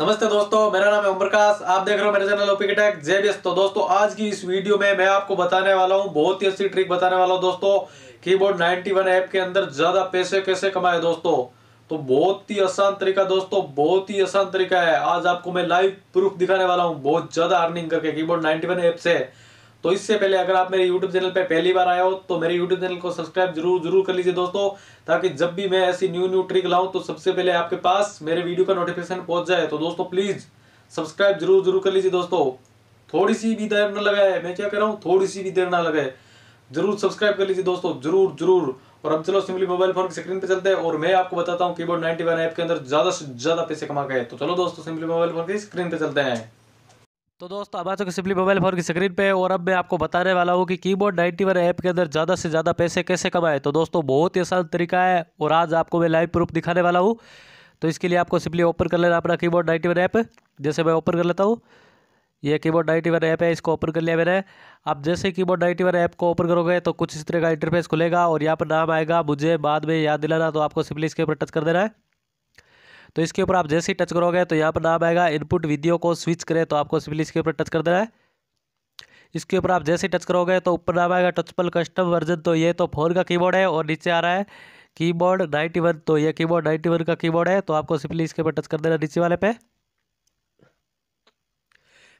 नमस्ते दोस्तों मेरा नाम है प्रकाश आप देख रहे हो मेरे चैनल ओपी टेक जेबीएस तो दोस्तों आज की इस वीडियो में मैं आपको बताने वाला हूँ बहुत ही अच्छी ट्रिक बताने वाला हूँ दोस्तों कीबोर्ड 91 ऐप के अंदर ज्यादा पैसे कैसे कमाए दोस्तों तो बहुत ही आसान तरीका दोस्तों बहुत ही आसान तरीका है आज आपको मैं लाइव प्रूफ दिखाने वाला हूँ बहुत ज्यादा अर्निंग करके की बोर्ड ऐप से तो इससे पहले अगर आप मेरे YouTube चैनल पे पहली बार आए हो तो मेरे YouTube चैनल को सब्सक्राइब जरूर जरूर कर लीजिए दोस्तों ताकि जब भी मैं ऐसी न्यू न्यू ट्रिक लाऊं तो सबसे पहले आपके पास मेरे वीडियो का नोटिफिकेशन पहुंच जाए तो दोस्तों प्लीज सब्सक्राइब जरूर जरूर कर लीजिए दोस्तों थोड़ी सी भी देर न लगाए मैं क्या कर रहा हूँ थोड़ी सी भी देर ना लगाए जरूर सब्सक्राइब कर लीजिए दोस्तों जरूर जरूर और अब चलो सिंपली मोबाइल फोन की स्क्रीन पे चलते हैं और मैं आपको बताता हूँ कीबोर्ड नाइनटी ऐप के अंदर ज्यादा से ज्यादा पैसे कमा गए तो चलो दोस्तों सिंपली मोबाइल फोन की स्क्रीन पे चलते हैं तो दोस्तों अब आ चुके सिंपली मोबाइल फ़ोन की स्क्रीन पे और अब मैं आपको बताने वाला हूँ कि कीबोर्ड नाइन्टी वन ऐप के अंदर ज़्यादा से ज़्यादा पैसे कैसे कमाए तो दोस्तों बहुत ही आसान तरीका है और आज आपको मैं लाइव प्रूफ दिखाने वाला हूँ तो इसके लिए आपको सिंपली ओपन कर लेना अपना कीबोर्ड नाइन्टी वन ऐप जैसे मैं ओपन कर लेता हूँ ये कीबोर्ड नाइन्टी वन ऐप है इसको ओपन कर लिया मैंने आप जैसे कीबोर्ड नाइन्टी वन ऐप को ओपन करोगे तो कुछ इस तरह का इंटरफेस खुलेगा और यहाँ पर नाम आएगा मुझे बाद में याद दिलाना तो आपको सिंपली इसके ऊपर टच कर देना है तो इसके ऊपर आप जैसे ही टच करोगे तो यहाँ पर नाम आएगा इनपुट वीडियो को स्विच करें तो आपको सिंपली इसके ऊपर टच कर देना है इसके ऊपर आप जैसे टच करोगे तो ऊपर नाम आएगा टचपल कस्टम वर्जन तो ये तो फोन का कीबोर्ड है और नीचे आ रहा है कीबोर्ड नाइन्टी वन तो ये कीबोर्ड नाइन्टी वन का कीबोर्ड है तो आपको सिंपली इसके ऊपर टच कर देना नीचे वाले पे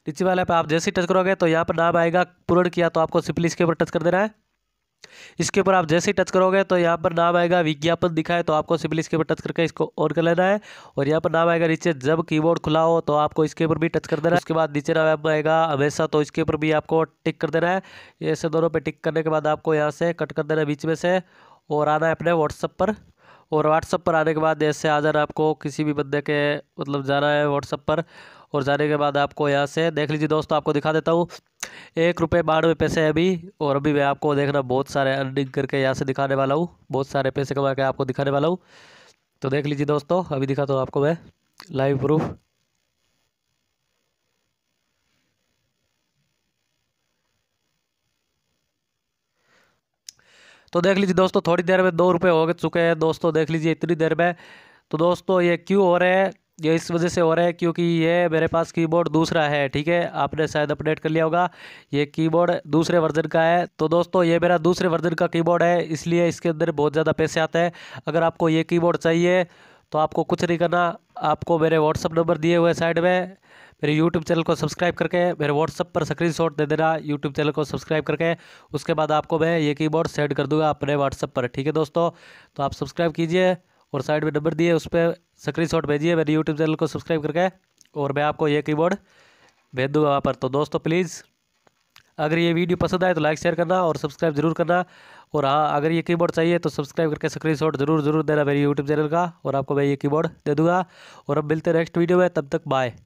नीचे वाले पे आप जैसे ही टच करोगे तो यहाँ पर नाम आएगा पूर्ण किया तो आपको सिंपली इसके ऊपर टच कर देना है इसके ऊपर आप जैसे ही टच करोगे तो यहाँ पर नाम आएगा विज्ञापन दिखाए तो आपको सिंपली इसके ऊपर टच करके इसको ऑन कर लेना है और यहाँ पर नाम आएगा नीचे जब कीबोर्ड खुला हो तो आपको इसके ऊपर भी टच कर देना है उसके बाद नीचे नाम आएगा हमेशा तो इसके ऊपर भी आपको टिक कर देना है ऐसे दोनों पर टिक करने के बाद आपको यहाँ से कट कर देना है बीच में से और आना है अपने व्हाट्सअप पर और व्हाट्सअप पर आने के बाद ऐसे आ जाना आपको किसी भी बंदे के मतलब जाना है व्हाट्सअप पर और जाने के बाद आपको यहाँ से देख लीजिए दोस्तों आपको दिखा देता हूँ एक रुपये बानवे पैसे है अभी और अभी मैं आपको देखना बहुत सारे अर्निंग करके यहाँ से दिखाने वाला हूँ बहुत सारे पैसे कमा के आपको दिखाने वाला हूँ तो देख लीजिए दोस्तों अभी दिखाता हूँ आपको मैं लाइव प्रूफ तो देख लीजिए दोस्तों थोड़ी देर में दो रुपये हो चुके हैं दोस्तों देख लीजिए इतनी देर में तो दोस्तों ये क्यों हो रहे हैं ये इस वजह से हो रहा है क्योंकि ये मेरे पास कीबोर्ड दूसरा है ठीक है आपने शायद अपडेट कर लिया होगा ये कीबोर्ड दूसरे वर्जन का है तो दोस्तों ये मेरा दूसरे वर्जन का कीबोर्ड है इसलिए इसके अंदर बहुत ज़्यादा पैसे आते हैं अगर आपको ये कीबोर्ड चाहिए तो आपको कुछ नहीं करना आपको मेरे व्हाट्सअप नंबर दिए हुए साइड में मेरे यूट्यूब चैनल को सब्सक्राइब करके मेरे व्हाट्सअप पर स्क्रीन शॉट दे देना यूट्यूब चैनल को सब्सक्राइब करके उसके बाद आपको मैं ये कीबोर्ड सेंड कर दूंगा अपने व्हाट्सअप पर ठीक है दोस्तों तो आप सब्सक्राइब कीजिए और साइड में नंबर दिए उस पर स्क्रीन शॉट भेजिए मेरे यूट्यूब चैनल को सब्सक्राइब करके और मैं आपको ये कीबोर्ड भेज दूँगा वहाँ पर तो दोस्तों प्लीज़ अगर ये वीडियो पसंद आए तो लाइक शेयर करना और सब्सक्राइब जरूर करना और हाँ अगर ये कीबोर्ड चाहिए तो सब्सक्राइब करके शॉट जरूर जरूर देना मेरे यूट्यूब चैनल का और आपको मैं ये कीबोर्ड दे दूँगा और अब मिलते हैं नेक्स्ट वीडियो में तब तक बाय